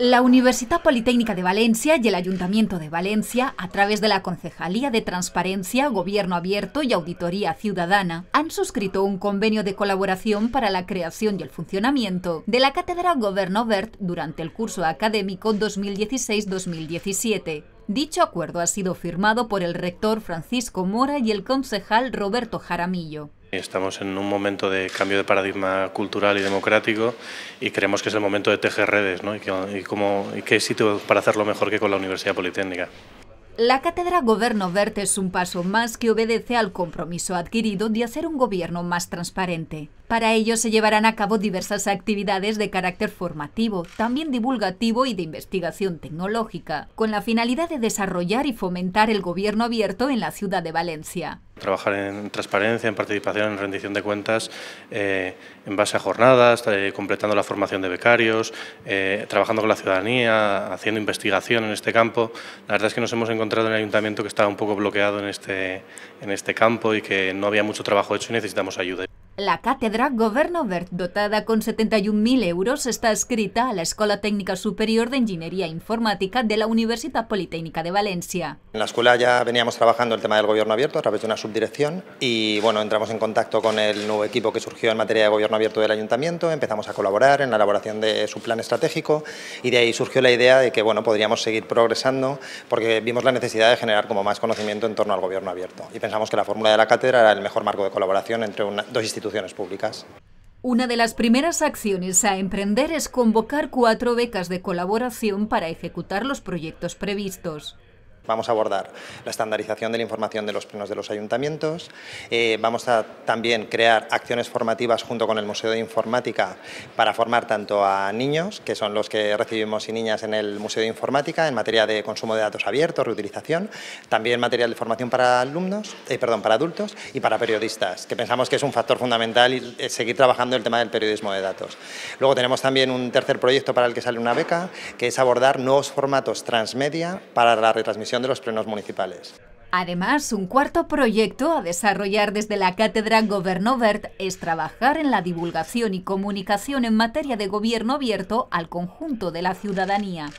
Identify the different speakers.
Speaker 1: La Universidad Politécnica de Valencia y el Ayuntamiento de Valencia, a través de la Concejalía de Transparencia, Gobierno Abierto y Auditoría Ciudadana, han suscrito un convenio de colaboración para la creación y el funcionamiento de la Cátedra Gobierno Vert durante el curso académico 2016-2017. Dicho acuerdo ha sido firmado por el rector Francisco Mora y el concejal Roberto Jaramillo.
Speaker 2: Estamos en un momento de cambio de paradigma cultural y democrático y creemos que es el momento de tejer redes ¿no? y, y qué sitio para hacerlo mejor que con la Universidad Politécnica.
Speaker 1: La cátedra Gobierno Verde es un paso más que obedece al compromiso adquirido de hacer un gobierno más transparente. Para ello se llevarán a cabo diversas actividades de carácter formativo, también divulgativo y de investigación tecnológica, con la finalidad de desarrollar y fomentar el gobierno abierto en la ciudad de Valencia.
Speaker 2: Trabajar en transparencia, en participación, en rendición de cuentas, eh, en base a jornadas, eh, completando la formación de becarios, eh, trabajando con la ciudadanía, haciendo investigación en este campo. La verdad es que nos hemos encontrado en el ayuntamiento que estaba un poco bloqueado en este, en este campo y que no había mucho trabajo hecho y necesitamos ayuda.
Speaker 1: La cátedra Goberno ver dotada con 71.000 euros, está escrita a la Escuela Técnica Superior de Ingeniería Informática de la Universidad Politécnica de Valencia.
Speaker 3: En la escuela ya veníamos trabajando el tema del gobierno abierto a través de una subdirección y bueno, entramos en contacto con el nuevo equipo que surgió en materia de gobierno abierto del ayuntamiento, empezamos a colaborar en la elaboración de su plan estratégico y de ahí surgió la idea de que bueno, podríamos seguir progresando porque vimos la necesidad de generar como más conocimiento en torno al gobierno abierto y pensamos que la fórmula de la cátedra era el mejor marco de colaboración entre dos instituciones
Speaker 1: una de las primeras acciones a emprender es convocar cuatro becas de colaboración para ejecutar los proyectos previstos.
Speaker 3: Vamos a abordar la estandarización de la información de los plenos de los ayuntamientos. Eh, vamos a también crear acciones formativas junto con el Museo de Informática para formar tanto a niños, que son los que recibimos y niñas en el Museo de Informática, en materia de consumo de datos abiertos, reutilización, también material de formación para alumnos, eh, perdón, para adultos y para periodistas, que pensamos que es un factor fundamental y eh, seguir trabajando el tema del periodismo de datos. Luego tenemos también un tercer proyecto para el que sale una beca, que es abordar nuevos formatos transmedia para la retransmisión de los plenos municipales.
Speaker 1: Además, un cuarto proyecto a desarrollar desde la Cátedra Gobernovert es trabajar en la divulgación y comunicación en materia de gobierno abierto al conjunto de la ciudadanía.